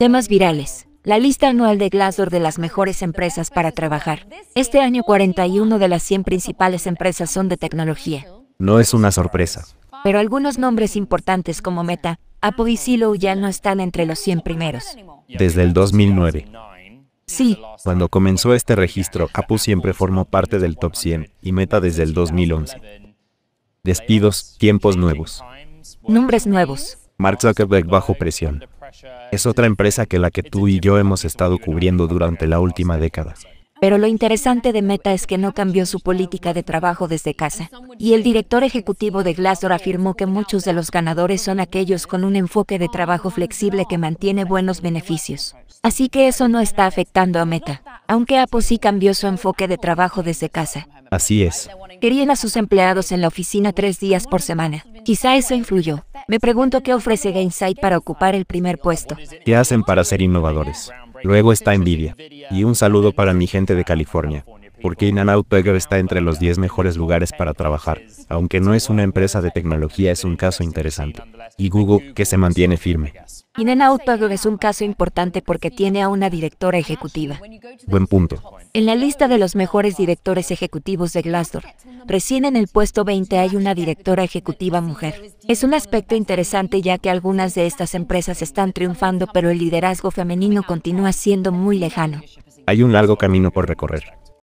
Temas virales. La lista anual de Glassdoor de las mejores empresas para trabajar. Este año 41 de las 100 principales empresas son de tecnología. No es una sorpresa. Pero algunos nombres importantes como Meta, Apple y Silo ya no están entre los 100 primeros. Desde el 2009. Sí. Cuando comenzó este registro, Apu siempre formó parte del top 100 y Meta desde el 2011. Despidos, tiempos nuevos. Nombres nuevos. Mark Zuckerberg bajo presión. Es otra empresa que la que tú y yo hemos estado cubriendo durante la última década. Pero lo interesante de Meta es que no cambió su política de trabajo desde casa. Y el director ejecutivo de Glassdoor afirmó que muchos de los ganadores son aquellos con un enfoque de trabajo flexible que mantiene buenos beneficios. Así que eso no está afectando a Meta, aunque Apple sí cambió su enfoque de trabajo desde casa. Así es. Querían a sus empleados en la oficina tres días por semana. Quizá eso influyó. Me pregunto qué ofrece Gainsight para ocupar el primer puesto. ¿Qué hacen para ser innovadores? Luego está envidia. Y un saludo para mi gente de California porque Inanautburger está entre los 10 mejores lugares para trabajar. Aunque no es una empresa de tecnología, es un caso interesante. Y Google, que se mantiene firme. Inanautburger es un caso importante porque tiene a una directora ejecutiva. Buen punto. En la lista de los mejores directores ejecutivos de Glassdoor, recién en el puesto 20 hay una directora ejecutiva mujer. Es un aspecto interesante ya que algunas de estas empresas están triunfando, pero el liderazgo femenino continúa siendo muy lejano. Hay un largo camino por recorrer.